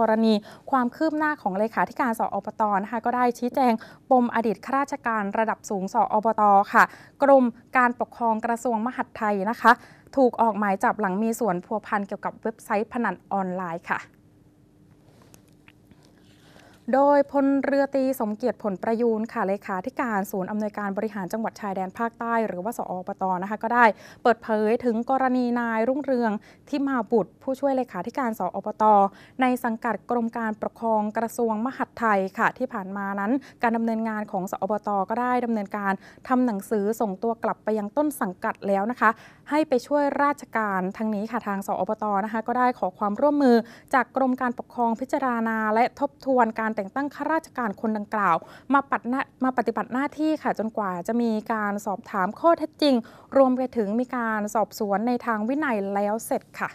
กรณีความคืบหน้าของเลขาธิการสออบตนะคะก็ได้ชี้แจงปมอดีตข้าราชการระดับสูงสออบตค่ะ กรมการปกครองกระทรวงมหาดไทยนะคะ ถูกออกหมายจับหลังมีส่วนพัวพันเกี่ยวกับเว็บไซต์พนันออนไลน์ค่ะโดยพลเรือตีสมเกียรติผลประยูนค่ะเลขาธิการศูนย์อำนวยการบริหารจังหวัดชายแดนภาคใต้หรือว่าสอปตนะคะก็ได้เปิดเผยถึงกรณีนายรุ่งเรืองที่มาบุตร ผู้ช่วยเลขาธิการสอปต ในสังกัดกรมการปกครองกระทรวงมหาดไทยค่ะที่ผ่านมานั้นการดำเนินงานของสอปต ก็ได้ดำเนินการทำหนังสือส่งตัวกลับไปยังต้นสังกัดแล้วนะคะ ให้ไปช่วยราชการทางนี้ค่ะทางสอปตนะคะก็ได้ขอความร่วมมือจากกรมการปกครองพิจารณาและทบทวนการแต่งตั้งข้าราชการคนดังกล่าว มาปัิมาปฏิบัติหน้าที่ค่ะ จนกว่าจะมีการสอบถามข้อเท็จจริง รวมไปถึงมีการสอบสวนในทางวินัยแล้วเสร็จค่ะ